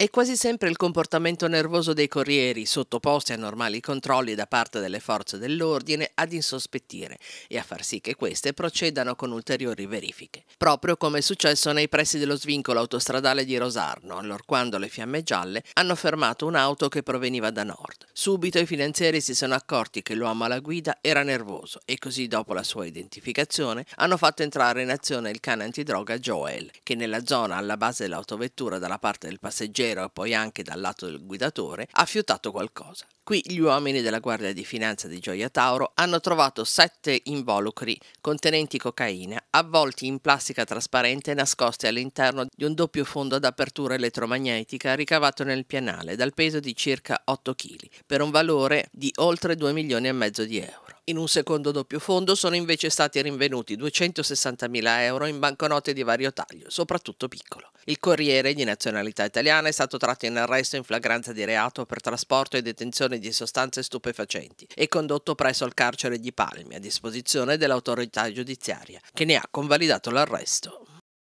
È quasi sempre il comportamento nervoso dei corrieri, sottoposti a normali controlli da parte delle forze dell'ordine, ad insospettire e a far sì che queste procedano con ulteriori verifiche. Proprio come è successo nei pressi dello svincolo autostradale di Rosarno, allorquando le fiamme gialle hanno fermato un'auto che proveniva da nord. Subito i finanzieri si sono accorti che l'uomo alla guida era nervoso e così, dopo la sua identificazione, hanno fatto entrare in azione il cane antidroga Joel, che nella zona alla base dell'autovettura dalla parte del passeggero passeggero e poi anche dal lato del guidatore, ha fiutato qualcosa. Qui gli uomini della Guardia di Finanza di Gioia Tauro hanno trovato sette involucri contenenti cocaina avvolti in plastica trasparente nascosti all'interno di un doppio fondo ad apertura elettromagnetica ricavato nel pianale dal peso di circa 8 kg per un valore di oltre 2 milioni e mezzo di euro. In un secondo doppio fondo sono invece stati rinvenuti 260.000 euro in banconote di vario taglio, soprattutto piccolo. Il corriere di nazionalità italiana è stato tratto in arresto in flagranza di reato per trasporto e detenzione di sostanze stupefacenti e condotto presso il carcere di Palmi a disposizione dell'autorità giudiziaria, che ne ha convalidato l'arresto.